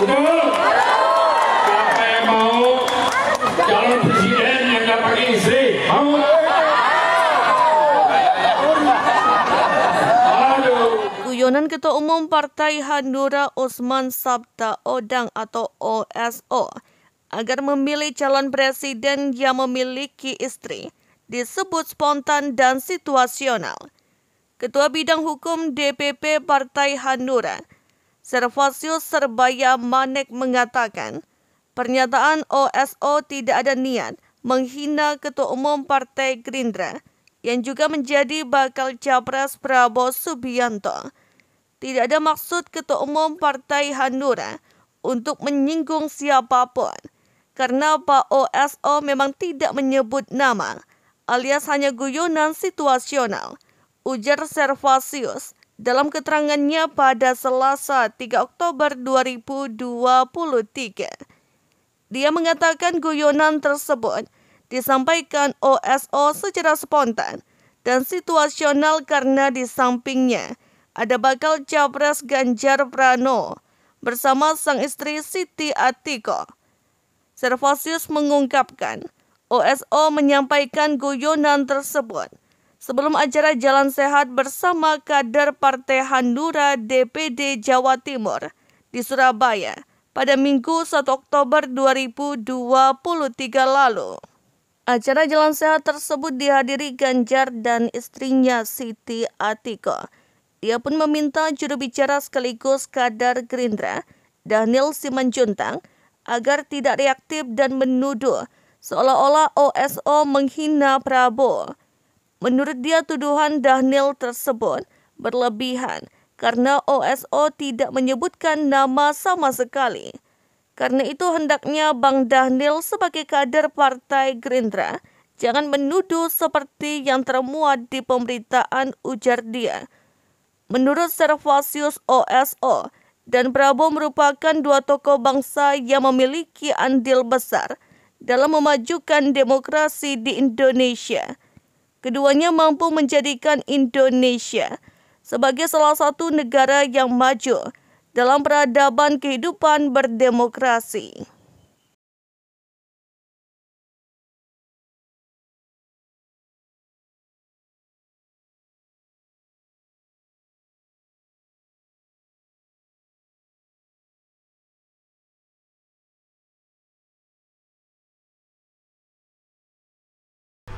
Betul? Guyonan Ketua Umum Partai Hanura Usman Sabta Odang atau OSO agar memilih calon presiden yang memiliki istri disebut spontan dan situasional. Ketua Bidang Hukum DPP Partai Hanura, Servasius Serbaya Manek mengatakan, pernyataan OSO tidak ada niat menghina Ketua Umum Partai Gerindra yang juga menjadi bakal capres Prabowo Subianto. Tidak ada maksud Ketua Umum Partai Hanura untuk menyinggung siapapun karena Pak OSO memang tidak menyebut nama alias hanya guyonan situasional, ujar Servasius dalam keterangannya pada Selasa 3 Oktober 2023. Dia mengatakan guyonan tersebut disampaikan OSO secara spontan dan situasional karena di sampingnya ada bakal capres Ganjar Pranowo bersama sang istri Siti Atiko. Servasius mengungkapkan, OSO menyampaikan guyonan tersebut sebelum acara Jalan Sehat bersama kader Partai Handura DPD Jawa Timur di Surabaya pada Minggu 1 Oktober 2023 lalu. Acara Jalan Sehat tersebut dihadiri Ganjar dan istrinya Siti Atiko. Dia pun meminta juru bicara sekaligus kader Gerindra, Daniel Simanjuntang, agar tidak reaktif dan menuduh seolah-olah OSO menghina Prabowo. Menurut dia tuduhan Daniel tersebut berlebihan karena OSO tidak menyebutkan nama sama sekali. Karena itu hendaknya Bang Daniel sebagai kader Partai Gerindra jangan menuduh seperti yang termuat di pemberitaan ujar dia. Menurut Servasius OSO, dan Prabowo merupakan dua tokoh bangsa yang memiliki andil besar dalam memajukan demokrasi di Indonesia. Keduanya mampu menjadikan Indonesia sebagai salah satu negara yang maju dalam peradaban kehidupan berdemokrasi.